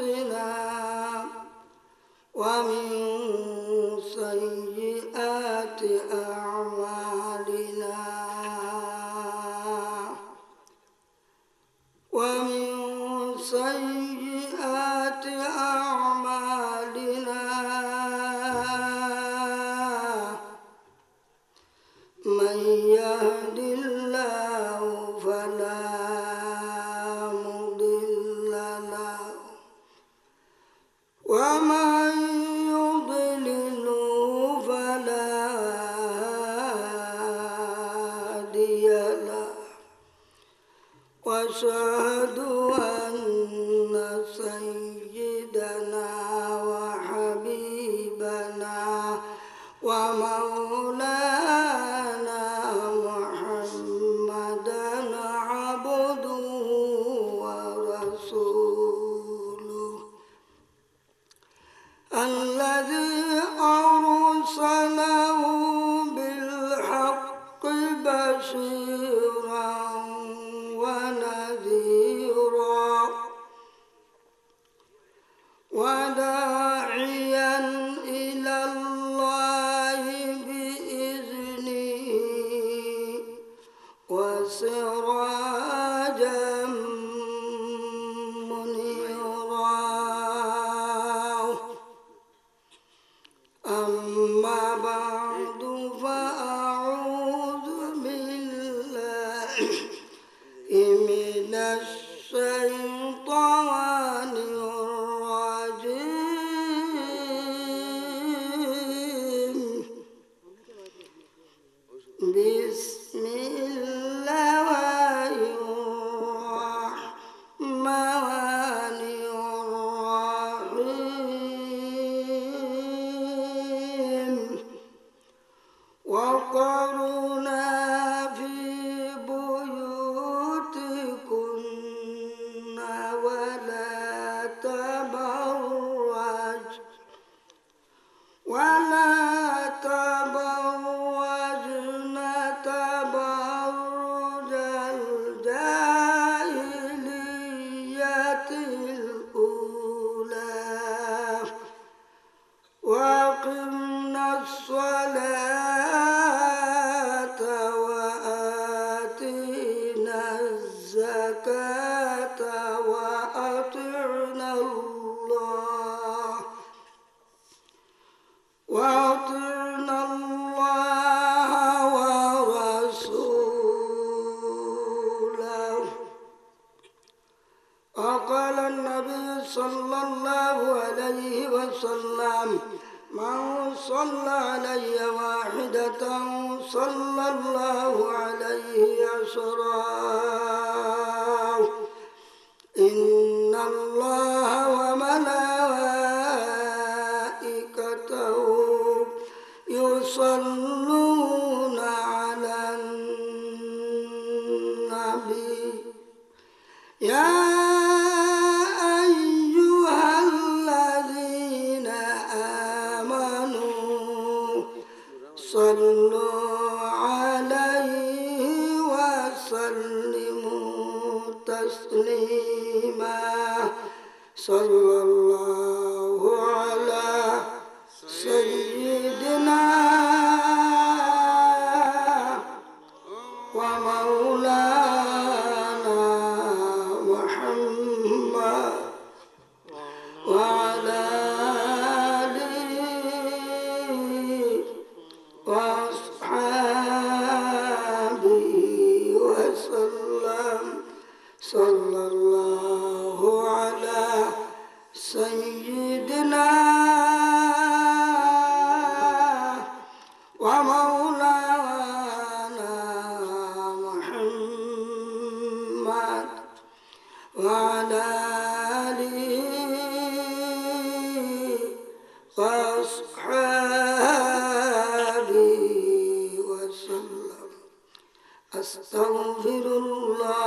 أنفسنا ومن أستغفر الله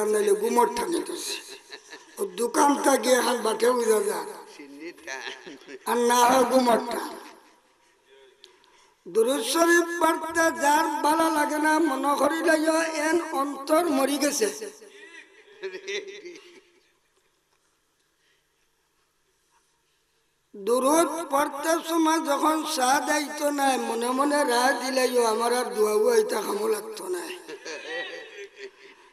আর নাইলে গুমর দোকান হাল বাটে বুঝা যায় আর না হয় যার লাগে না এন অন্তর মরি গেছে দুরুদ পড়তে সময় যখন সাদ আইতো নাই মনে মনে রায় দিলে আমার আর দুয়াবু আইতা খামো লাগতো নাই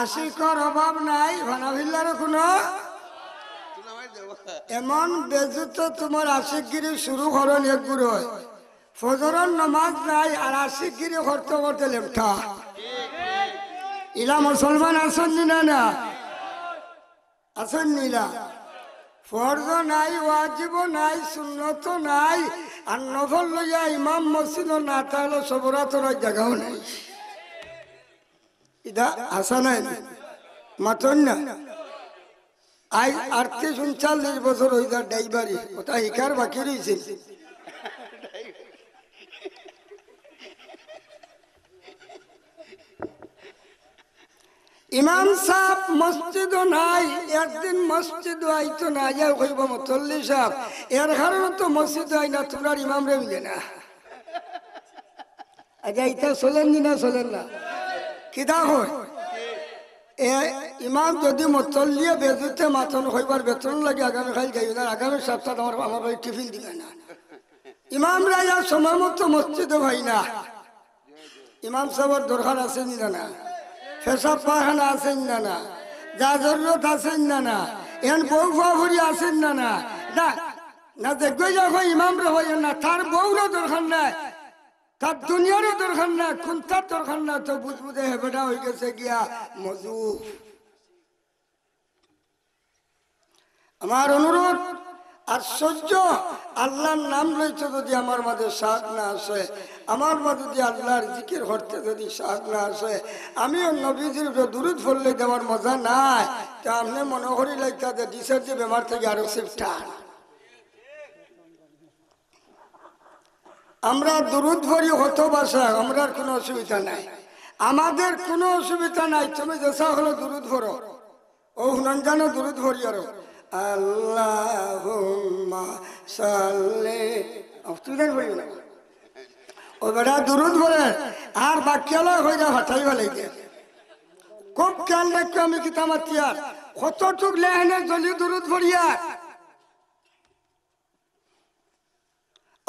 আশিকর অভাব নাই ঘনাভিল্লার কোনো এমন বেজুত তোমার আশিকগিরি শুরু করো লেগুরো ফজরন নমাজ নাই আর আশিকগিরি করতে করতে লেপটা ইলা মুসলমান আসেন না না আসেন নিলা ফর্জ নাই ওয়াজিব নাই সুন্নত নাই আর নফল লইয়া ইমাম মসজিদ না তাহলে সবরাতর জায়গাও নাই ইদা আসা নাই মাতন না আই আটত্রিশ উনচাল্লিশ বছর হয়ে যা ওটা শিকার বাকি রয়েছে ইমাম সাহ মসজিদও নাই একদিন মসজিদ আইতো না যাও কইব মতল্লি সাহ এর কারণে তো মসজিদ আই না তোমরা ইমাম রে না আজ আইতা চলেন না চলেন না কিদা হয় এ ইমাম যদি মতল্লিয়ে বেজুতে মাতন হইবার বেতন লাগে আগামীকাল যাই না আগামী সপ্তাহ আমার আমার বাড়ি টিফিন দিবে না ইমাম রাজা সময় মতো মসজিদে ভাই না ইমাম সাহেবের দরকার আছে না না ফেসাব পাহানা আছেন না না যা জরুরত আছেন না না এখন বউ ফুয়াফুরি আছেন না না না দেখবে যখন ইমাম রে হয় না তার বউরও দরকার নাই তার দুনিয়ারও দরকার না কোন তার দরকার না তো বুঝবুদে হেবেটা হয়ে গেছে গিয়া মজু আমার অনুরোধ আর সহ্য আল্লাহর নাম লইতে যদি আমার মাঝে সাথ না আসে আমার মাঝে যদি আল্লাহর জিকির করতে যদি সাথ না আসে আমিও নবীজির দূরত ফললে দেওয়ার মজা নাই তা আপনি মনে করি লাগতে ডিসের যে বেমার থেকে আরো সেফটা আমরা দুরুদ ভরি হতো বাসা আমরা কোনো অসুবিধা নাই আমাদের কোনো অসুবিধা নাই তুমি যেসা হলো দুরুদ ভরো ও হুনঞ্জানো দুরুদ ভরি আর আল্লাহ অসুবিধা ভরি না ও বেড়া দুরুদ ভরে আর বাকি হলো হয়ে যা ভাটাই বলে খুব খেয়াল রাখবো আমি কিতাম আত্মীয়ার কতটুক লেহেনে জলি দুরুদ ভরিয়া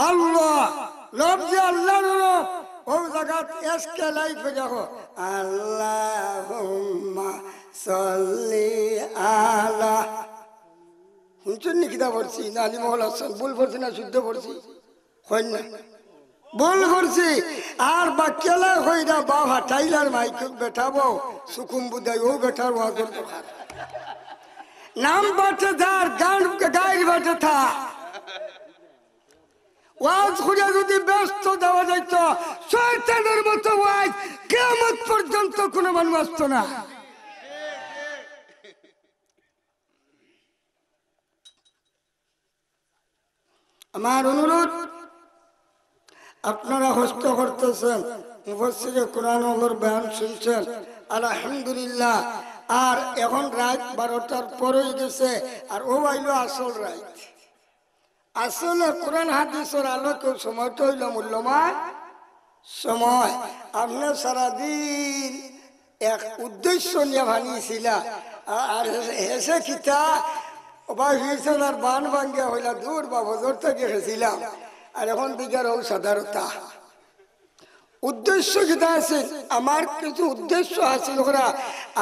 আল্লাহ লব যে আল্লাহ ও জায়গাত এসকে লাই কইরা হো আল্লাহুম্মা সল্লি আলা শুনছেন নি কিতা পড়ছি না আলী মহল হাসান ভুল পড়ছি না শুদ্ধ পড়ছি হয় না ভুল করছি আর বা কেলা হই না বা হাটাইলার মাইক বেঠাবো সুকুম বুদাই ও বেঠার ওয়াজর নাম বাটে যার গান গাইর বাটে থা ওয়াজ খুঁজে যদি ব্যস্ত দেওয়া যাইত শয়তানের মতো ওয়াজ কেমন পর্যন্ত কোনো মানুষ আসত না আমার অনুরোধ আপনারা হস্ত করতেছেন মুফাসিরে কোরআন ওমর বয়ান শুনছেন আলহামদুলিল্লাহ আর এখন রাত বারোটার পরেই গেছে আর ও আইলো আসল রায় আসলে কোরআন হাদিসের আলোকে সময়টা হইল মূল্যবান সময় আপনি সারাদিন এক উদ্দেশ্য নিয়ে ভাঙিয়েছিল আর হেসে খিতা বা হিরসন আর বান ভাঙ্গিয়া হইল দূর বা বজর থেকে হেসিলাম আর এখন বিজ্ঞান হোক সাধারণতা উদ্দেশ্য যেটা আছে আমার কিছু উদ্দেশ্য আছে লোকরা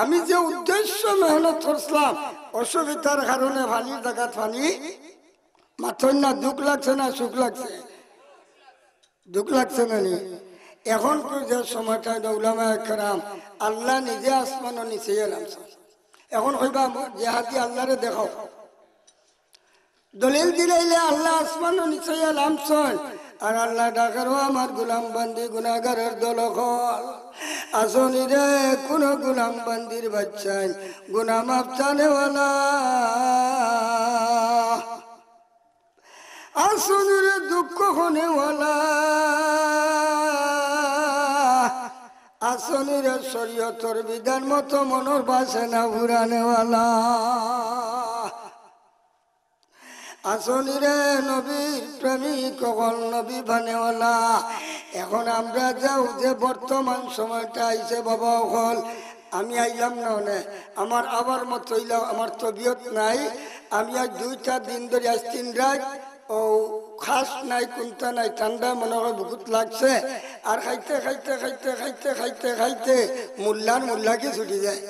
আমি যে উদ্দেশ্য মেহনত করছিলাম অসুবিধার কারণে ফানির জায়গা ফানি মাথর না দুঃখ লাগছে না সুখ লাগছে দুঃখ লাগছে না নি এখন যে সময়টা উলামা খেরাম আল্লাহ নিজে আসমান নিচে এলাম এখন কইবা জেহাদি আল্লাহরে দেখাও দলিল দিলাইলে আল্লাহ আসমান নিচে এলাম আর আল্লাহ ডাকারও আমার গুলাম বান্দি গুনাগারের দলখল আসনি রে কোন গুলাম বান্দির বাচ্চাই গুনামাপ চানেওয়ালা অসুরে দুঃখ হনে আসনিরে শরীয়তর বিধান মতো মনোর বাসনা ঘুরানেওয়ালা আসনিরে নবীর প্রেমী কখন নবী বানেওয়ালা এখন আমরা যাও যে বর্তমান সময়টা আইছে বাবা হল আমি আইলাম না হলে আমার আবার মতো আমার তবিয়ত নাই আমি আজ দুইটা দিন ধরে আজ তিন রাত ও খাস নাই কুন্তা নাই ঠান্ডা মনে হয় বহুত লাগছে আর খাইতে খাইতে খাইতে খাইতে খাইতে খাইতে মোল্লার মোল্লাকে ছুটি যায়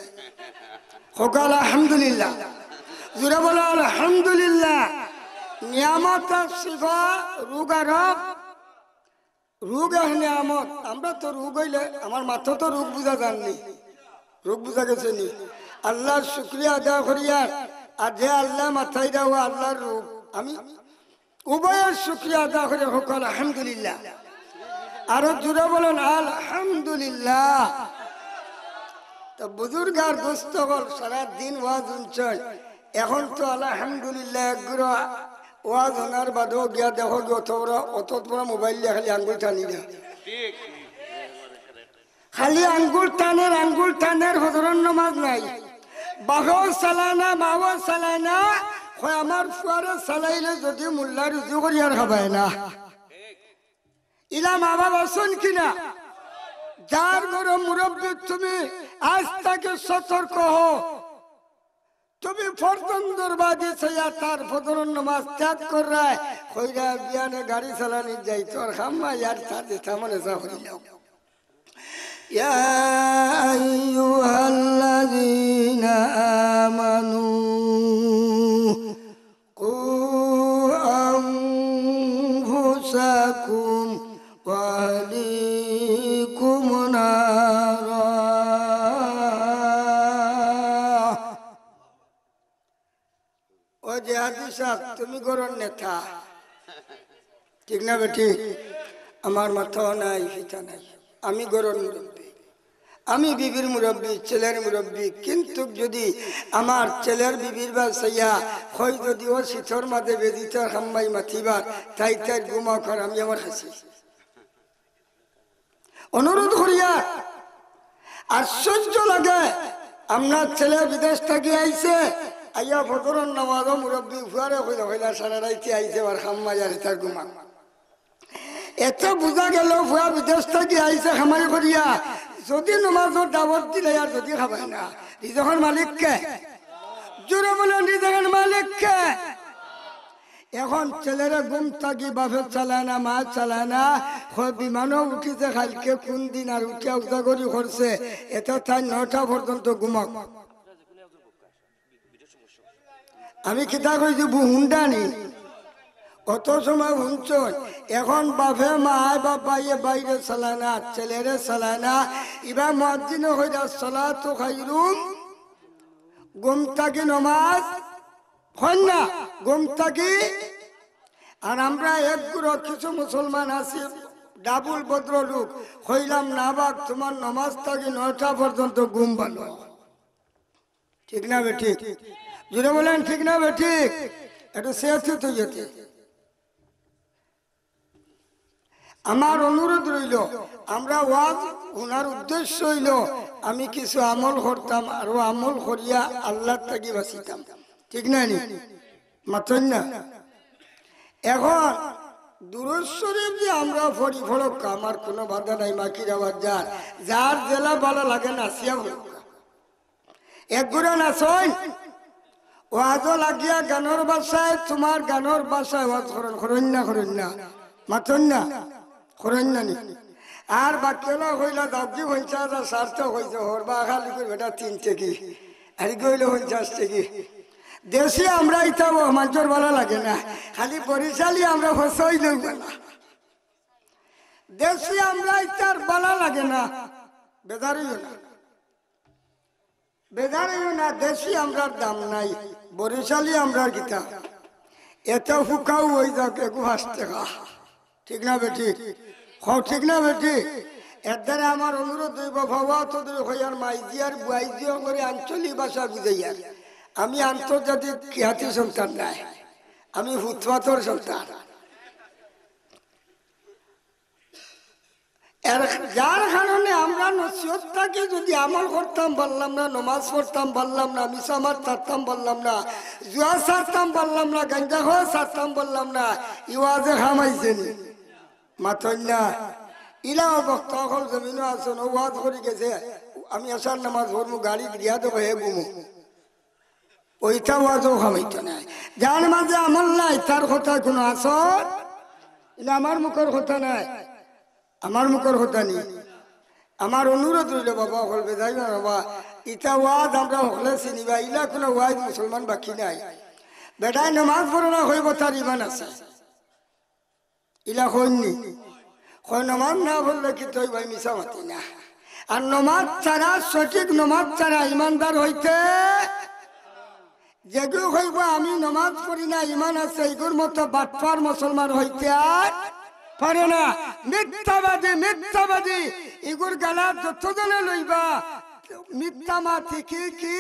সকাল আলহামদুলিল্লাহ জোরে বলো আলহামদুলিল্লাহ নিয়ামত শিবা রোগ আর রোগ নিয়ামত আমরা তো রোগ হইলে আমার মাথা তো রোগ বুঝা জাননি রোগ বুঝা গেছে নি আল্লাহর শুক্রিয়া আদায় করিয়ার আর যে আল্লাহ মাথায় দেওয়া আল্লাহর রোগ আমি উভয়ের শুক্রিয়া আদা করে হোক আলহামদুলিল্লাহ আরো জুড়ে বলেন আলহামদুলিল্লাহ তো বুজুর্গ আর সারাদিন ওয়াজ এখন তো আলহামদুলিল্লাহ ওয়াজ গিয়া দেখো গিয়ে অত অত মোবাইল দিয়ে খালি আঙ্গুল টানি না খালি আঙ্গুল টানের আঙ্গুল টানের হজরন নমাজ নাই বাহ চালানা মাও চালানা আমার ফুয়ারে চালাইলে যদি মোল্লা রুজু করিয়ার খাবায় না ইলা মা বাবা শোন কিনা যার ঘরে মুরব্বী তুমি আজ তাকে সতর্ক হো তুমি ফরতন্দরবাদী সইয়া তার ফজর নমাজ ত্যাগ করায় কইরা বিয়ানে গাড়ি চালানি যাই তোর হাম্মা ইয়ার সাথে সামনে সাহেব তুমি গরম নেতা ঠিক না বেটি আমার মাথাও নাই হিতা নাই আমি গরম মুরব্বী আমি বিবির মুরব্বী ছেলের মুরব্বী কিন্তু যদি আমার ছেলের বিবির বা সাইয়া হয় যদি ও শীতর মাঝে বেদিতার হাম্মাই মাথিবার তাই তাই গুমা কর আমি আমার হাসি অনুরোধ করিয়া আশ্চর্য লাগে আমরা ছেলে বিদেশ থেকে আইছে আইয়া ফতরন নামাজ মুরব্বী ফুয়ারে হইলা হইলা সারা রাইতে আইছে আর খাম্মাজার তার গুমা এত বোঝা গেল ফুয়া বিদেশ থেকে আইছে খামারি করিয়া যদি নমাজ দাবত দিলে আর যদি খাবাই না নিজের মালিককে জোরে বলে নিজের মালিককে এখন ছেলেরে গুম থাকি বাপের চালায় না মা চালায় না বিমানও উঠিছে খালকে কোন দিন আর উঠিয়া উঠা করি করছে এত তাই নটা পর্যন্ত ঘুমাক আমি কিতা কইছি বুহুন্ডানি কত সময় হুনছন এখন বাপে মায় বাপ বাইয়ে বাইরে না ছেলেরে না ইবা মসজিদে হইরা চলা তো খাইরুম গম থাকি নমাজ না গম থাকি আর আমরা একগুলো কিছু মুসলমান আছি ডাবুল ভদ্র লোক হইলাম না বাক তোমার নমাজ থাকি নয়টা পর্যন্ত গুম বানো ঠিক না বে ঠিক যদি বলেন ঠিক না ঠিক এটা শেষে তো যেতে আমার অনুরোধ রইল আমরা ওয়াজ ওনার উদ্দেশ্য হইল আমি কিছু আমল করতাম আরো আমল করিয়া আল্লাহ তাকে বাঁচিতাম ঠিক না নি মাথন না এখন দূরস্বরে যে আমরা ফরি ফলক আমার কোনো বাধা নাই মাকির আবার যার যার জেলা ভালো লাগে না আসিয়া এক গুড়া না ওয়াজ লাগিয়া গানোর বাসায় তোমার গানোর বাসায় ওয়াজ করেন করেন না করেন না না করেন না নি আর বাকিওলা হইলা দাবজি হইছে আর সারতে হইছে হরবা খালি করে বেটা তিন থেকে আর গইলে হইছে আজ থেকে দেশে আমরা ইতাব মাঞ্জর লাগে না খালি বরিশালি আমরা হসই লই দেশে আমরা ইতার ভালো লাগে না বেদারই না বেদারই না দেশি আমরা দাম নাই বরিশালি আমরা গীতা এত ফুকাও ওই দাকে একু পাঁচ ঠিক না বেটি হও ঠিক না বেটি এর আমার অনুরোধ হইব ভাবা তোদের হইয়ার মাইজিয়ার বুয়াইজিও অঙ্গরে আঞ্চলিক ভাষা বুঝাইয়ার আমি আন্তর্জাতিক খ্যাতি সন্তান নাই আমি হুতফাতর সন্তান যার কারণে আমরা তাকে যদি আমল করতাম পারলাম না নমাজ পড়তাম পারলাম না মিসামার ছাড়তাম পারলাম না জুয়া ছাড়তাম পারলাম না গাঞ্জা খাওয়া ছাড়তাম পারলাম না ইওয়াজে খামাইছেন মাথন্যা ইলাও ভক্ত অকল জমিন আসন ওয়াজ করে গেছে আমি আসার নামাজ পড়বো গাড়ি দিয়া দেবো হে গুমো ওইটা ওয়াজও খামাইতো নাই যার মাঝে আমার নাই তার কথা কোনো আসর আমার মুখের কথা নাই আমার মুখের কথা নেই আমার অনুরোধ রইল বাবা অকল বেদাই না বাবা ইটা ওয়াজ আমরা হলে চিনিবা ইলা কোনো ওয়াজ মুসলমান বাকি নাই বেদাই নামাজ পড়া হইব তার ইমান আছে ইলা হইনি হয় নমাজ না বললে কি তৈ ভাই মিশা মাতি না আর নমাজ ছাড়া সঠিক নমাজ ছাড়া ইমানদার হইতে যেগুলো হইব আমি নমাজ পড়ি না ইমান আছে এগুর মতো বাটপার মুসলমান হইতে আর পারে না মিথ্যাবাদী মিথ্যাবাদী ইগুর গালা যত জনে লইবা মিথ্যা মা থেকে কি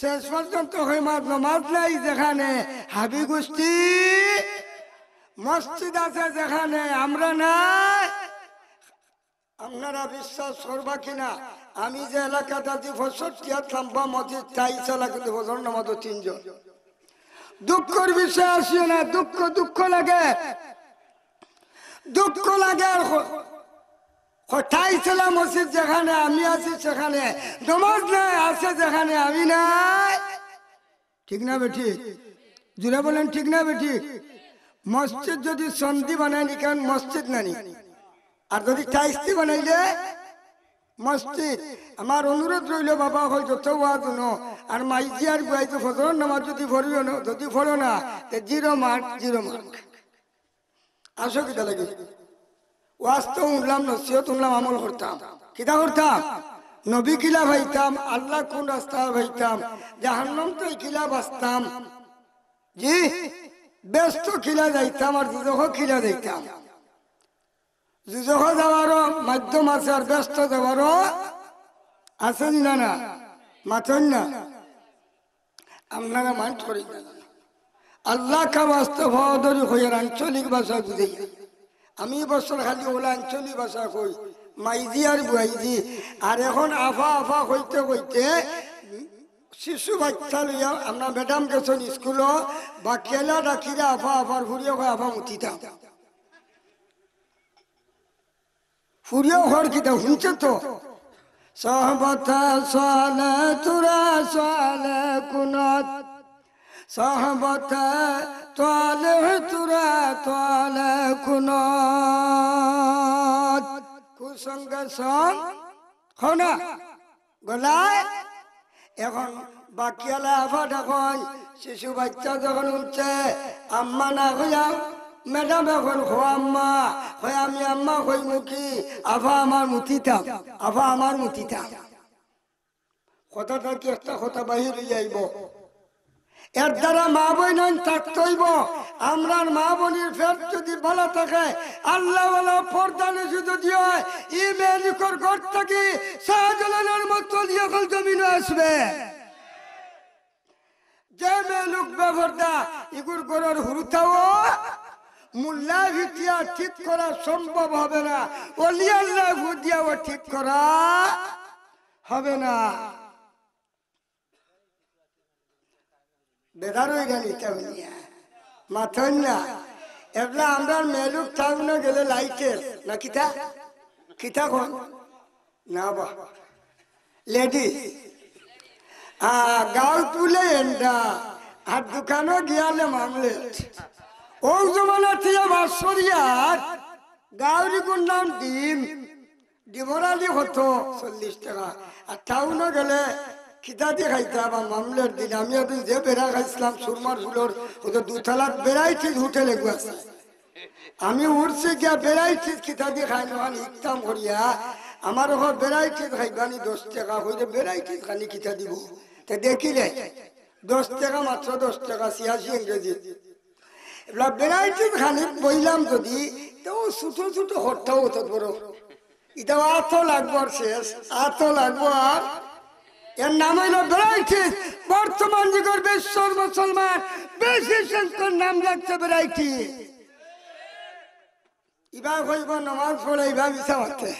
শেষ পর্যন্ত হইমার নমাজ নাই যেখানে হাবি গোষ্ঠী মসজিদ আছে যেখানে আমরা নাই আপনারা বিশ্বাস করবা কিনা আমি যে এলাকাটা আছি পঁয়ষট্টি আর মসজিদ চাইছে এলাকাতে প্রচন্ড মতো তিনজন দুঃখর বিষয় আসিও না দুঃখ দুঃখ লাগে দুঃখ লাগে কোথায় ছিলাম মসজিদ যেখানে আমি আছি সেখানে নমাজ নাই আছে যেখানে আমি নাই ঠিক না বেঠি জুড়ে বলেন ঠিক না বেঠি মসজিদ যদি সন্ধি বানাই নি কারণ মসজিদ নানি আর যদি টাইস্তি বানাইলে মসজিদ আমার অনুরোধ রইল বাবা হয় যত ন আর মাইজি আর গুয়াইতে ফজর নামাজ যদি ভরিও না যদি ভরো না জিরো মার্ক জিরো মার্ক আসো কিতা লাগে ওয়াজ তো উঠলাম নসিহত উঠলাম আমল করতাম কিতা করতাম নবী কিলা ভাইতাম আল্লাহ কোন রাস্তা ভাইতাম জাহান্নাম তো কিলা বাঁচতাম জি ব্যস্ত কিলা যাইতাম আর দুজহ কিলা যাইতাম দুজহ যাওয়ারও মাধ্যম আছে আর ব্যস্ত যাওয়ারও আছেন না না মাথন না আপনারা মাঠ করি না আল্লাহ কা বাস্তব হইয়ার আঞ্চলিক ভাষা বুঝে আমি বছর খালি ওলা আঞ্চলিক ভাষা কই মাইজি আর বুয়াইজি আর এখন আফা আফা কইতে কইতে শিশু বাচ্চা লইয়া আমরা ম্যাডাম গেছেন স্কুল বা কেলা ডাকিরা আফা আফার ঘুরিয়ে কয় আফা উঠিতাম ফুরিয়ে ঘর কিতা শুনছে তো সহবতা সালে তুরা সালে কুনাত صحبة طالع ترى طالع كنات কুসঙ্গ সং হনা গলায় এখন বাকিয়ালা আফা এখন শিশু বাচ্চা যখন উঠছে আম্মা না হইয়া ম্যাডাম এখন হো আম্মা হয় আমি আম্মা হই মুখি আবা আমার মুতিতাম আবা আমার মুতিতাম কথাটা কি একটা কথা বাহির যাইব এর দ্বারা মা বোন থাকতেইব আমরার মা বোনের ফের যদি ভালো থাকে আল্লাহ পর্দানে যদি হয় ই মেলিকর ঘর থাকি শাহজালালের মতো জমিন আসবে যে মেলুক ব্যবহারটা ইগুর গরর হুরুতাও মুল্লা ভিটিয়া ঠিক করা সম্ভব হবে না অলিয়াল্লাহ ঠিক করা হবে না বেদারই গালি তাহলিয়া মাথন না এবলা আমরা মেলুক থাক গেলে লাইটের না কিতা কিতা কোন না বাবা লেডিস আ গাও তুলে এন্ডা আর দোকানও গিয়ালে মামলেট ও জমানা থেকে বাৎসরিয়ার গাউরি গুন্ডাম ডিম ডিমরালি হতো চল্লিশ টাকা আর টাউনও গেলে খিতা মামলার দিন আমি যে খাইছিলাম গিয়া বেড়াইছি খিতা দিয়ে খাই নহান ইকতাম করিয়া আমার ওখানে বেড়াইছি খাইবানি দশ টাকা হইলে বেড়াইছি খানি খিতা দিব তা দেখিলে দশ টাকা মাত্র দশ টাকা ছিয়াশি ইংরেজি বেড়াইছি খানি বইলাম যদি তো লাগবো শেষ আত লাগবো আর এর নাম হইল ভ্যারাইটিস বর্তমান যুগের বিশ্ব মুসলমান বেশি সংখ্যক নাম লাগছে ভ্যারাইটি ইবা কইব নমাজ পড়ে ইবা বিচা হতে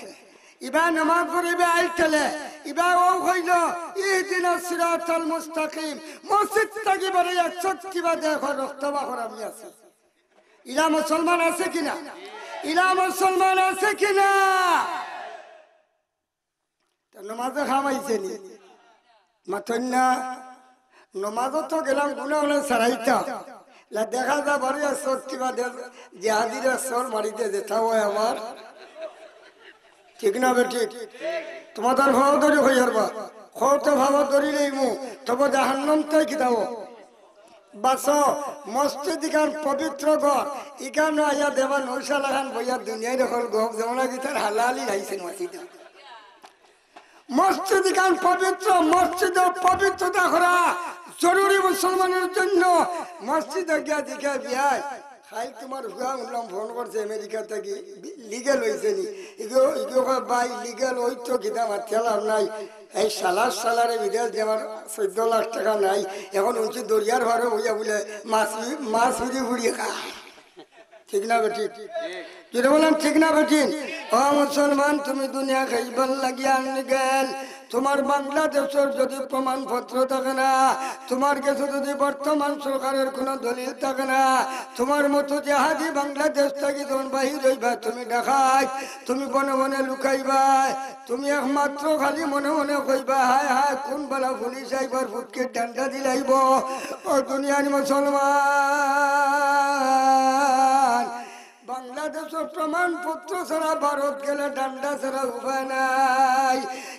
ইবা নমাজ পড়ে ইবা আইতেলে ইবা ও কইল ইহদিন সিরাতাল মুস্তাকিম মসজিদ থাকি বড় একশক্তি বা দেখো রক্তবা আছে ইরা মুসলমান আছে কিনা ইরা মুসলমান আছে কিনা নমাজে খামাইছে নি মাতন্যা নমাজও তো গেলাম গুণা হলে সারাইতা দেখা যা বাড়ি সর কিবা জেহাদিরা সর মারিতে যেতা হয় আমার ঠিক না বেটি তোমাদের ভাব ধরি হয়ে হারবা খত ভাব ধরি নেই মু তবে জাহান্নাম তাই কি দাও বাস মসজিদ ইখান পবিত্র ঘর ইকান আইয়া দেবা নৈশালাখান বইয়া দুনিয়ায় রকম গপ যেমন গীতার হালালি হাইছে মাসিদা মসজিদ গান পবিত্র মসজিদ পবিত্রতা করা জরুরি মুসলমানের জন্য মসজিদে গিয়া দিকে বিহাই খাই তোমার হুয়া উল্লাম ফোন করছে আমেরিকা থেকে লিগেল হয়েছে নি ভাই লিগেল ওই তো গীতা আমার ঠেলাম নাই এই সালার সালারে বিদেশ যাওয়ার চোদ্দ লাখ টাকা নাই এখন উঁচু দরিয়ার ঘরে হইয়া বলে মাছ মাছ উড়ি ঘুরিয়ে খায় ঠিক না বেঠিক যদি বলেন ঠিক না বেঠিক ও মুসলমান তুমি দুনিয়া খাইবার লাগিয়া আনলি গেল তোমার বাংলাদেশের যদি প্রমাণপত্র থাকে না তোমার কাছে যদি বর্তমান সরকারের কোনো দলিল থাকে না তোমার মতো জাহাজি বাংলাদেশ থেকে যখন বাহির হইবা তুমি দেখাই তুমি মনে মনে লুকাইবা তুমি একমাত্র খালি মনে মনে কইবা হায় হায় কোন বেলা পুলিশ আইবার ফুটকে ডান্ডা দিলাইব ও দুনিয়ার মুসলমান বাংলাদেশের প্রমাণপত্র ছাড়া ভারত গেলে ডান্ডা ছাড়া উভয় নাই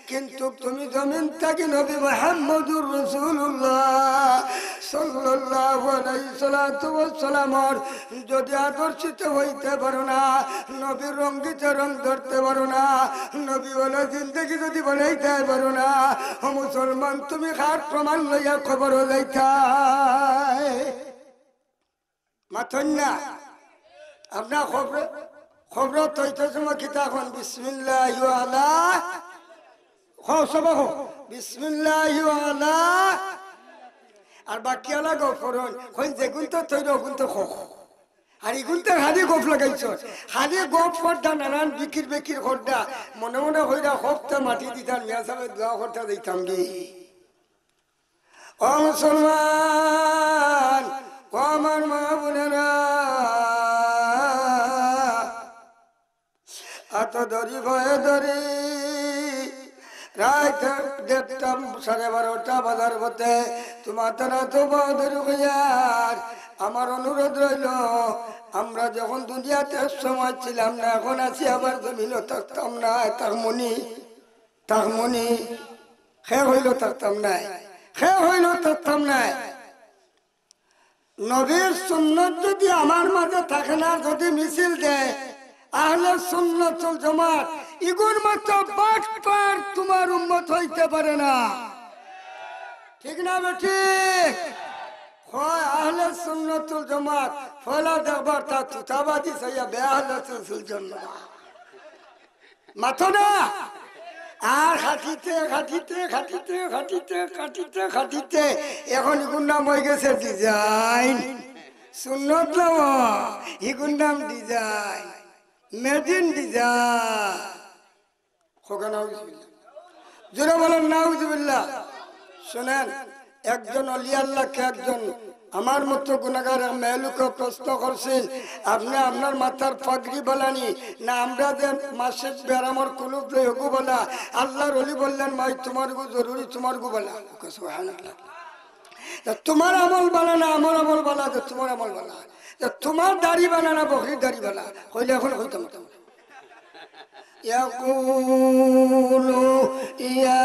কিন্তু তুমি জমিন থাকি নবী মোহাম্মদুর রসুল্লাহ যদি আদর্শিত হইতে পারো না নবীর রঙ্গিত রং ধরতে পারো না নবী বলে জিন্দগি যদি বলাইতে পারো না মুসলমান তুমি হার প্রমাণ লইয়া খবর যাইতা মাথন না আপনার খবর খবর তৈত সময় কিতাখন বিসমিল্লাহ আলা বিসমিল্লাহ আর বাকি আলা গফরন হই যেগুন তো তৈর গুন তো খো আর ইগুনতে হারি গোপ লাগাইছ হারি গোপ করদা নানান বিকির বিকির করদা মনে মনে হইরা হকতে মাটি দিতাম মিয়া সাহেব দোয়া করতে দিতাম গে ও মুসলমান ও আমার মা বোনেরা তো ভয়ে ধরি আমার অনুরোধ রইল আমরা যখন দুনিয়াতে সময় ছিলাম না এখন আছি আবার জমিল থাকতাম না তাকমনি তাকমনি খে হইল থাকতাম নাই খে হইল থাকতাম নাই নবীর সুন্নত যদি আমার মাঝে থাকে না যদি মিছিল দেয় আহলে তোমার পারে না ঠিক না আহলে দেখবার মাথো না আর খাটিতে খাটিতে খাটিতে খাটিতে খাটিতে খাটিতে এখন ইগুন নাম হয়ে গেছে ডিজাইন শূন্য ইগুন নাম ডিজাইন মেড ইন ডিজাইন হোকা নাউজুবিল্লা জোরে বলেন নাউজুবিল্লা শোনেন একজন অলিয়াল্লাহকে একজন আমার মতো গুণাগার মেহলুকে প্রশ্ন করছেন আপনি আপনার মাথার পাগড়ি বলানি না আমরা যে মাসে বেড়ামর কুলুপ লই হগু বলা আল্লাহ রলি বললেন ভাই তোমার গু জরুরি তোমার গু বলা তোমার আমল বলা না আমার আমল বলা তোমার আমল বলা তোমার দাড়ি বানা না বকরির দাড়ি বানা হইলে এখন হইতাম ইয়া يا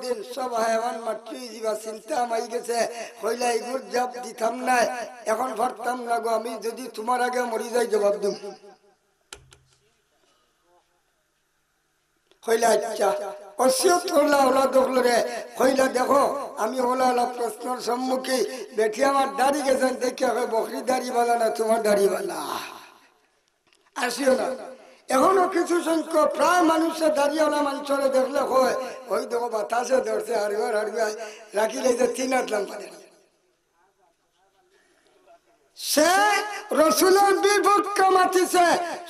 দিন সব হায়ান মাতৃ জীবা চিন্তা মাই গেছে হইলা এগুর জব দিতাম না এখন ভরতাম না গো আমি যদি তোমার আগে মরি যাই জবাব দিম হইলা আচ্ছা দেখো আমি প্রশ্নের আমার দাড়ি গেছেন দেখে বকরি দাড়ি বলা না তোমার দাড়ি বলা আসিও না এখনো কিছু সংখ্যক প্রায় মানুষে দাঁড়িয়েওয়ালা মানুষরে দেখলে হয় ওই দেখো বাতাসে ধরছে হাড়িবার হাড়িবার রাখি লেগেছে তিন আটলাম সে রসুলের বিপক্ষে মাতিছে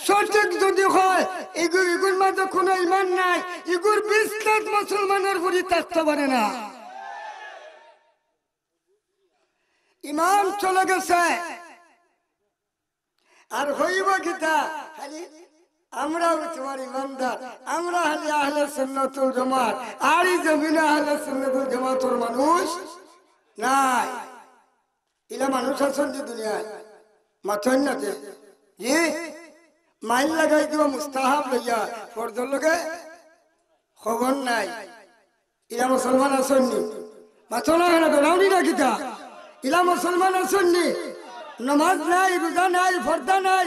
সঠিক যদি হয় এগুর এগুর মাঝে কোনো ইমান নাই এগুর বিস্তার মুসলমানের ঘুরি থাকতে পারে না ইমান চলে গেছে আর হইব গীতা খালি আমরাও তোমার ইমানদার আমরা হলে আহলে সুন্নতুল জামাত আর এই আহলে সুন্নতুল জামাতর মানুষ নাই এলা মানুষ আছেন যে দুনিয়ায় মাথন না যে জি মাইল লাগাই দিব মুস্তাহাব লইয়া ফরজর লগে খবর নাই এরা মুসলমান আছেন নি মাথন না বেড়াউনি না কিতা এরা মুসলমান নি নমাজ নাই রোজা নাই ফর্দা নাই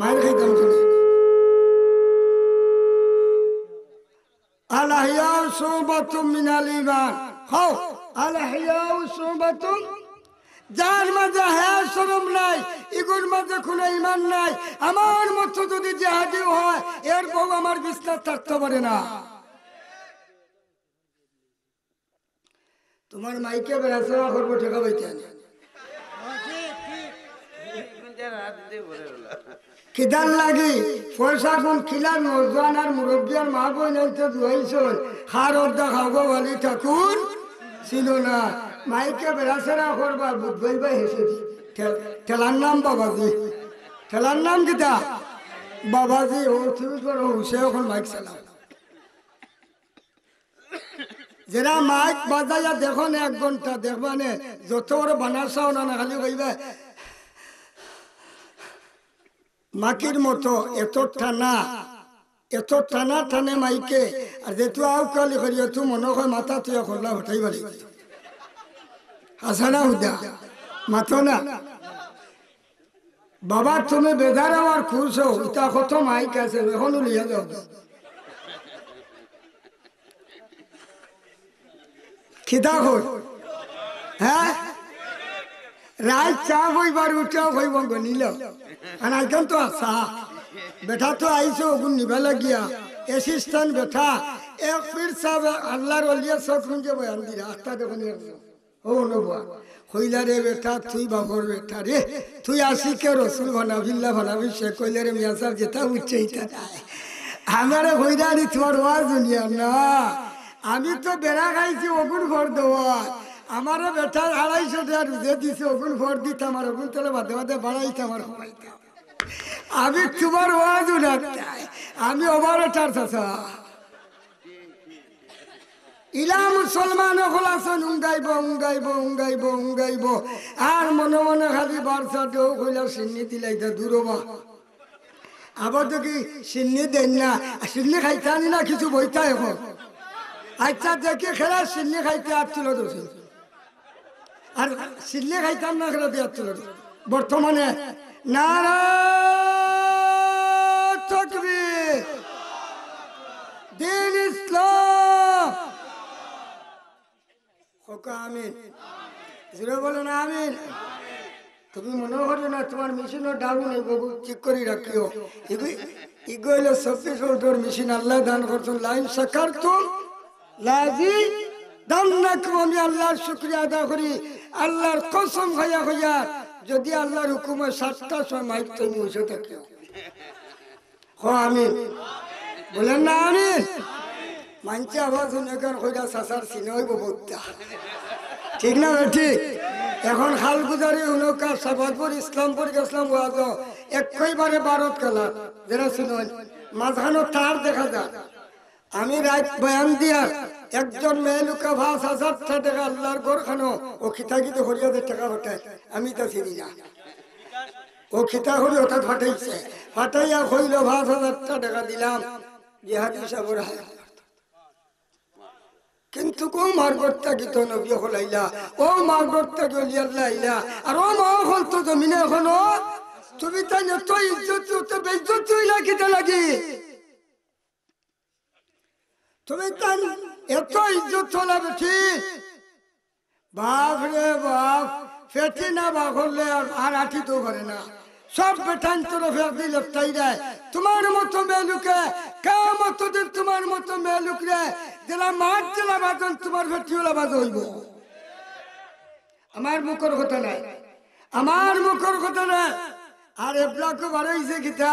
মায়ের খাইতাম খালি আলাহিয়াও সৌবাতুম মিনাল ইমান হও আলাহিয়াও সৌবাতুম যার মাঝে হ্যাঁ সরম নাই ইগুর মাঝে খুলে ইমান নাই আমার মতো যদি জেহাদিও হয় এর বউ আমার বিস্তার থাকতে পারে না তোমার মাইকে বেড়াচড়া করবো ঠেকা খিদার লাগি কোন খিলার নজওয়ান আর মুরব্বিয়ার মা বোন রয়েছেন হার অর্ধা খাবো বলি ঠাকুর ছিল না মাইকে বেড়াচেরা করবা বুধবাই বাই হেসে ঠেলার নাম বাবাজি ঠেলার নাম কিতা বাবাজি ও থিউজর ও এখন মাইক চালা যেটা মাইক বাজাইয়া দেখো না এক ঘন্টা দেখবা নে যত বড় বানাসাও না খালি কইবা মাটির মতো এত টানা এত টানা টানে মাইকে আর যেহেতু কালি করি এত মনে হয় মাথা তুই খোলা হঠাই আসা না হুদা মাথো না বাবা তুমি বেদার আমার খুশ হো তা কত মাইক আছে এখন লিয়া যাও খিদা হ্যাঁ রাত চা হইবার উঠাও হইব গনিল এখন তো আসা বেঠা তো আইসো ওগুন নিবা লাগিয়া এসিস্ট্যান্ট বেঠা এক ফির সাহেব আল্লাহর অলিয়া সব খুঁজে বয়ান দি রাস্তা দেখুন ও নবা হইলা রে বেটা তুই বাবর বেটা রে তুই আসি কে রসুল ভানাবিল্লা ভানাবি সে কইলে রে মিয়া সাহেব যেটা উঠছে এটা আমারে হইলা তোর তোমার দুনিয়া না আমি তো বেড়া খাইছি ওগুন ঘর দেওয়া আমারও বেটার আড়াইশো টাকা রুজে দিছে ওগুন ভোট দিতাম আর ওগুন তোলে বাদে বাদে বাড়াইতাম আর কমাইতাম আমি তোমার ওয়াজ উঠাই আমি ওবারও টার ইলা মুসলমান হল আছেন উঙ্গাইব উঙ্গাইব উঙ্গাইব উঙ্গাইব আর মনে মনে খালি বারসা দেও কইলা সিন্নি দিলাই তা দূরবা আবার তো কি সিন্নি দেন না সিন্নি খাইতে আনি না কিছু বইতা এখন আচ্ছা দেখে খেলা সিন্নি খাইতে আর আর সিল্লে খাইতাম না করে দেওয়ার ছিল বর্তমানে নারা দিন ইসলাম হোকা আমিন তুমি মনে করো না তোমার মেশিনও ডালু নেই বাবু ঠিক করে রাখিও ইগোইলে সবচেয়ে সৌর মেশিন আল্লাহ দান করছো লাইন তো লাজি আমি আল্লাহর শুক্রিয়া আদা করি আল্লাহর কসম ভাইয়া হইয়া যদি আল্লাহর হুকুমে সাতটা সময় তুমি উঠে থাকি হ আমি বলেন না আমিন মানছে আবার শুনেকার হইয়া সাসার সিনে বহুতটা ঠিক না ঠিক এখন হাল গুজারি উনৌকা সাবাদপুর ইসলামপুর গেছিলাম ওয়াজ একইবারে ভারত খেলা যেটা শুনুন মাঝখানো তার দেখা যায় আমি রাত বয়ান দিয়া একজন মেয়ে লোকে ভাস হাজার টাকা আল্লাহর গোরখানো ও খিতা কিন্তু হরিয়াদের টাকা হঠায় আমি তা চিনি না ও খিতা হরি হঠাৎ ফাটাইছে ফাটাইয়া হইল ভাস হাজার টাকা দিলাম জেহাদি সাবর কিন্তু কো মার্গটা কি তো নবী হলাইলা ও মার্গটা কি আল্লাহ আর ও মা হল তো জমিনে হলো তুমি তাই যত ইজ্জত তো বেজ্জত তুই লাগিতে লাগি তুমি তাই এত ইজ্জত চলা বেঠি বাপ রে বাপ পেটি না বাঘ হলে আর আঠি তো করে না সব বেঠান তোর আপনি লেপটাই দেয় তোমার মতো মেলুকে কামত তোমার মতো মেলুক রে জেলা মাঠ জেলা বাজন তোমার ওলা বাজ হইব আমার মুখর কথা নাই আমার মুখর কথা নাই আর এবলাকে বাড়াইছে গীতা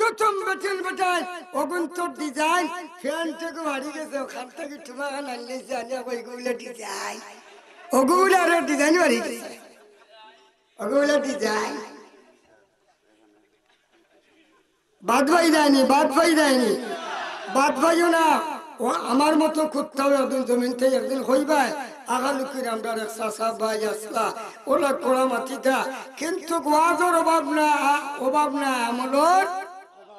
প্রথম বেতন ওগুন ডিজাইন ফ্যান থেকে হারিয়ে গেছে ওখান থেকে ওইগুলো ডিজাইন ওগুলো আরো ডিজাইন হারিয়ে গেছে ওগুলো ডিজাইন বাদ ভাই যায়নি বাদ ভাই বাদ ভাইও না ও আমার মতো হবে একদিন জমিন থেকে একদিন হইবাই লুকির আমরা এক চাষা ভাই আসলা ওরা কোড়া মাটিটা কিন্তু গোয়াজর অভাব না অভাব না আমলর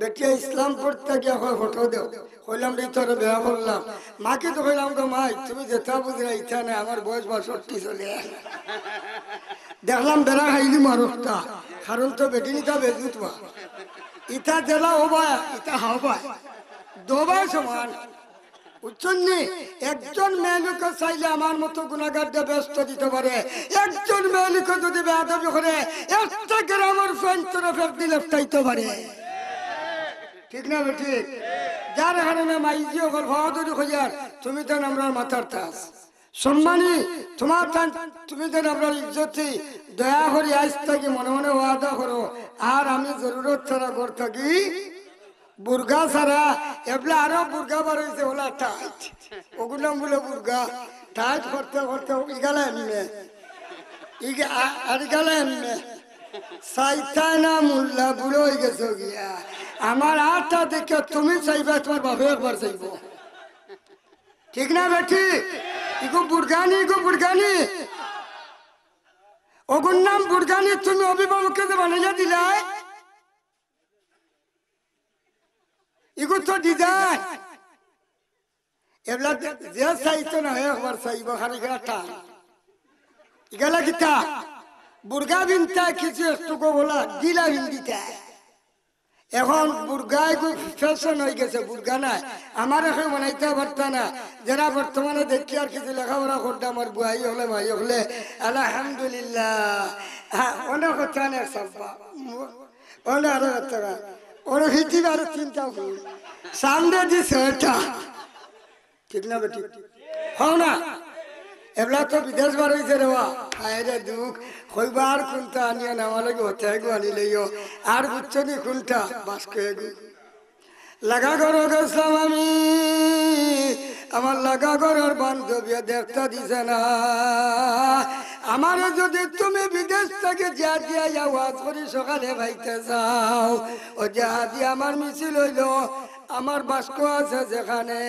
বেটিয়া ইসলাম পড়তে গিয়ে হয় ফটো দেও হইলাম রে তোর বেয়া বললাম মাকে তো হইলাম তো মাই তুমি যেটা বুঝরা ইচ্ছা নেই আমার বয়স বাষট্টি চলে দেখলাম বেড়া খাইলি মারকটা কারণ তো বেটি নিতা বেজু তোমার ইতা জেলা হবা ইতা হবা দোবা সমান উচ্চন্নি একজন মেয়েলোকে চাইলে আমার মতো গুণাগারদের ব্যস্ত দিতে পারে একজন মেয়েলোকে যদি বেয়াদবি করে একটা গ্রামের ফ্যান তোরা ফেরদিন লেফটাইতে পারে ঠিক না বেটি যার মাই মাইজি অকল খাওয়াতে খোঁজার তুমি তো আমরা মাথার তাস সম্মানী তোমার তুমি তো আমরা ইজ্জতি দয়া করি আজ থাকি মনে মনে ওয়াদা করো আর আমি জরুরত ছাড়া ঘর থাকি বুর্গা ছাড়া এবলা আরো বুর্গা বার হয়েছে ওলা টাইট ওগুলো বলে বুর্গা টাইট করতে করতে ইগালে এমনি ইগালে এমনি সাইতানা মোল্লা বড় হই গেছে গিয়া আমার আটা দিকে তুমি যাইবে একবার বাবে একবার যাইবো ঠিক না বেঠি ইগো বুড়گانی ইগো বুড়گانی ওগুন নাম বুড়گانی তুমি অভিভাবক করে বানা দিলাই ইগো তো দি যায় এলা যে সাইতান একবার যাইবো খালি গাটা ইগা লাগিটা বুর্গা বিনতা কিছু একটু বলা গিলা বিন্দিতা এখন বুর্গায় ফ্যাশন হয়ে গেছে বুর্গা আমার এখন বানাইতে পারতা না যারা বর্তমানে দেখি আর কিছু লেখাপড়া করতে আমার বুয়াই হলে ভাই হলে আলহামদুলিল্লাহ হ্যাঁ, অনেক কথা না সব্বা অনেক আরো কথা ওর হিটিব আরো চিন্তা করি সামনে দিছে এটা ঠিক না বেটি হও না এবার তো বিদেশ বার হয়েছে রে আয়রে দুঃখ কইবার কোনটা আনিয়া নামালে লাগে হতে গো আনি লইও আর বুঝছো নি কোনটা বাস গো লাগা করো গেছিলাম আমি আমার লাগা করার বান্ধবী দেখতে দিছে না আমার যদি তুমি বিদেশ থেকে যা দিয়া আওয়াজ করি সকালে ভাইতে যাও ও যা দিয়ে আমার মিছিল হইল আমার বাস্ক আছে যেখানে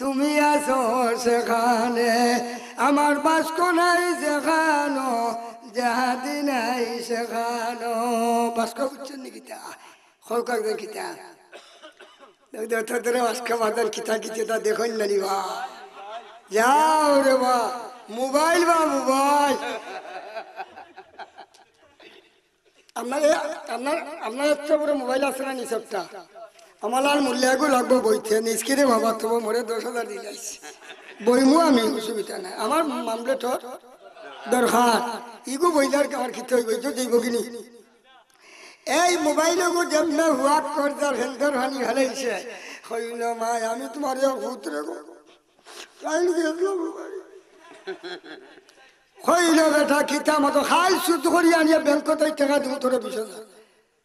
তুমি আছো সেখানে আমার বাস্ক নাই সেখানো যাহাদি নাই সেখানো বাস্ক বুঝছেন নি গীতা হরকাকদের গীতা ধরে বাস্ক কিতা কিতা যাও বা মোবাইল বা মোবাইল আপনার এত বড় মোবাইল আছে না নিসবটা আমার আর মূল্যাগু লাগবো বইতে নিষ্কিরে বাবা তো মরে দশ হাজার দিয়ে দিলাইছি বইমু আমি অসুবিধা নাই আমার মামলে তো দরকার ইগু বইলার কামার ক্ষেত্রে হইব তো দিব কিনি এই মোবাইলে গো যেমনে হুয়াক করদার হেন্দর হানি হালাইছে হইল মাই আমি তোমার ভূত রে গো হইল বেটা কিতা মতো খাই সুদ করি আনিয়া ব্যাংকতে টাকা দিব তোরা বিশ হাজার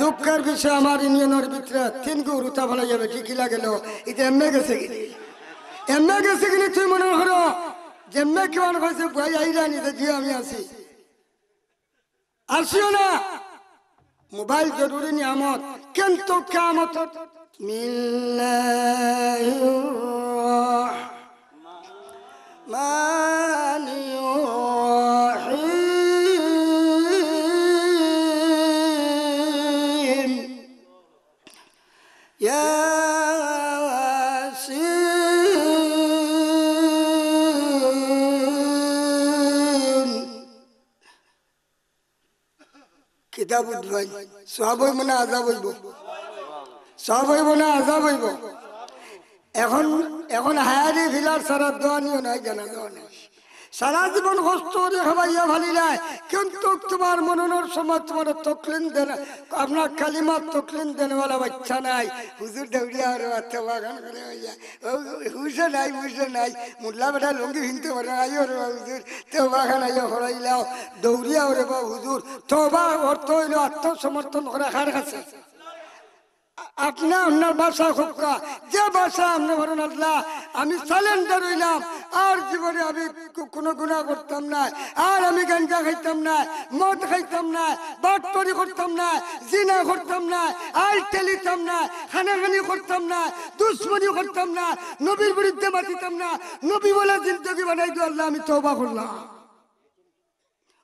দুঃখের বিষয় আমার ইউনিয়নের ভিতরে তিন গুরু রুতা ভালো যাবে কি কি লাগেল এটা এমনি গেছে কি এমনি গেছে গিয়ে তুই মনে করো যেমনি কি মনে হয়েছে ভাই আইরা নিতে দিয়ে আমি আসি আসিও না মোবাইল জরুরি নিয়ামত কিন্তু কেমত মিল্লাহ মা ভাই সব হইব না আজাব হইব সব হইব না আজাব হইব এখন এখন হায়ারি ভিলার সারা দোয়া নিও নাই জানা দেওয়া নেই সারা জীবন হস্ত করে ভালি ভালিলায় কিন্তু তোমার মননের সময় তোমার তকলিন দেন আপনার কালিমার তকলিন দেন বলা বাচ্চা নাই হুজুর দৌড়িয়া আর বাচ্চা বাগান করে হইয়া নাই বুঝে নাই মুল্লা বেটা লঙ্গি হিনতে পারে আই ওরে বা হুজুর তো বাগান আইয়া হরাইলাও দৌড়িয়া ওরে বা হুজুর তো বা অর্থ হইল আত্মসমর্থন করা কার কাছে আপনি আপনার বাসা হোক্কা যে বাসা আপনি বলেন আল্লাহ আমি সালেন্ডার হইলাম আর জীবনে আমি কোনো গুণা করতাম না আর আমি গাঞ্জা খাইতাম না মদ খাইতাম না বাটপরি করতাম না জিনা করতাম না আর টেলিতাম না খানাখানি করতাম না দুশ্মনি করতাম না নবীর বিরুদ্ধে মাতিতাম না নবী বলে জিন্দগি বানাই দিও আল্লাহ আমি তবা করলাম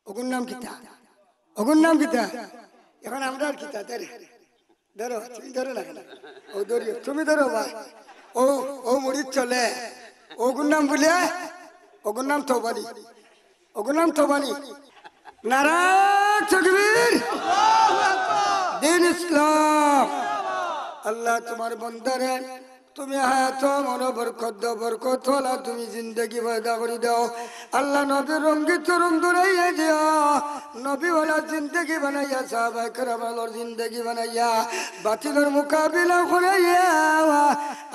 ওগুন নাম কিতা ওগুর নাম কিতা এখন আমরা আর কিতা তাই ধরো তুমি ধরো না ও ধরিও তুমি ধরো ভাই ও ও মুড়ি চলে ওগুর নাম বলে ওগুর নাম থোবানি ওগুর নাম থোবানি নারায়ণ চকবীর দিন ইসলাম আল্লাহ তোমার বন্দারে তুমি হায়াত মন বরকত বরকত হলা তুমি জিন্দগি পয়দা করে দাও আল্লাহ নবীর রঙ্গিত রং দূরাইয়া দিও নবী হলা জিন্দগি বানাইয়া সাহাবাই কেরামালর জিন্দগি বানাইয়া বাতিলের মোকাবিলা করাইয়া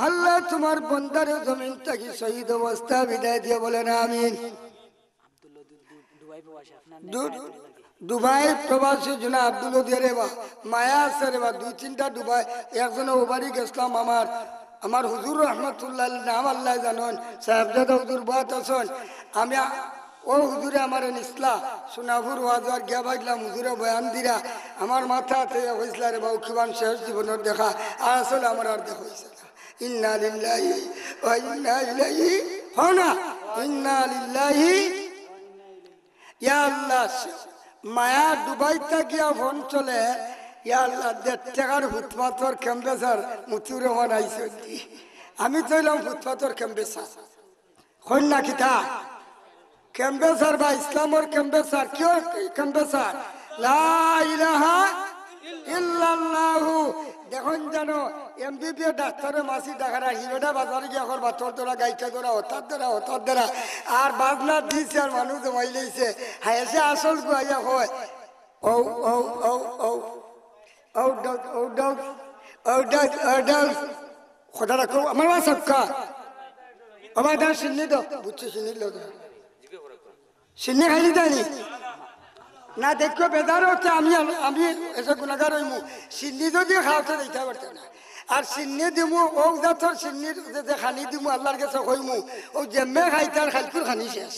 আল্লাহ তোমার বন্দারে জমিন থাকি শহীদ অবস্থা বিদায় দিয়ে বলেন আমিন দুবাই প্রবাসী জুনা আব্দুল রে মায়া আছে রে বা দুই তিনটা দুবাই একজনে ওবারি গেছিলাম আমার আমার হুজুর রহমতুল্লাহ নাম আল্লাহ জানন সাহেবজাদা হুজুর বাত আসন আমি ও হুজুরে আমার নিসলা সোনাভুর ওয়াজার গিয়া বাজলাম হুজুরে বয়ান দিরা আমার মাথা আছে হয়েছিল রে বা উখিবান শেষ জীবনের দেখা আর আসলে আমার আর দেখা হয়েছে ইন্না লিল্লাহি ও ইন্না ইলাইহি ইন্না লিল্লাহি ইয়া আল্লাহ মায়া দুবাইতে গিয়া ফোন চলে আমি তৈলাম ফুটপাথর ক্যাম্পেসার হন না কিতা ক্যাম্পেসার বা ইসলামর ক্যাম্পেসার কেউ ক্যাম্পেসার দেখুন জানো এমবিবি ডাক্তারে মাসি ডাকারা হিরোটা বাজারে গিয়ে এখন বাতর তোরা গাইটা তোরা হতার দ্বারা হতার দ্বারা আর বাজনা দিছে আর মানুষ জমাই লইছে হায়েসে আসল গুয়াইয়া হয় ও ও ও ও او دوت او دوت او دوت او دوت خدا রাখো আমার মা সবকা আমার দান শুনলে তো বুঝছো শুনলে তো শুনলে খালি জানি না দেখো বেদার হচ্ছে আমি আমি এসব গুণাগার হইমু সিন্নি যদি খাওয়াতে দিতে পারতো না আর সিন্নি দিমু ও দাঁতর সিন্নি যে খানি দিমু আল্লাহর কাছে হইমু ও জেমে খাইতার খাইকুর খানি শেষ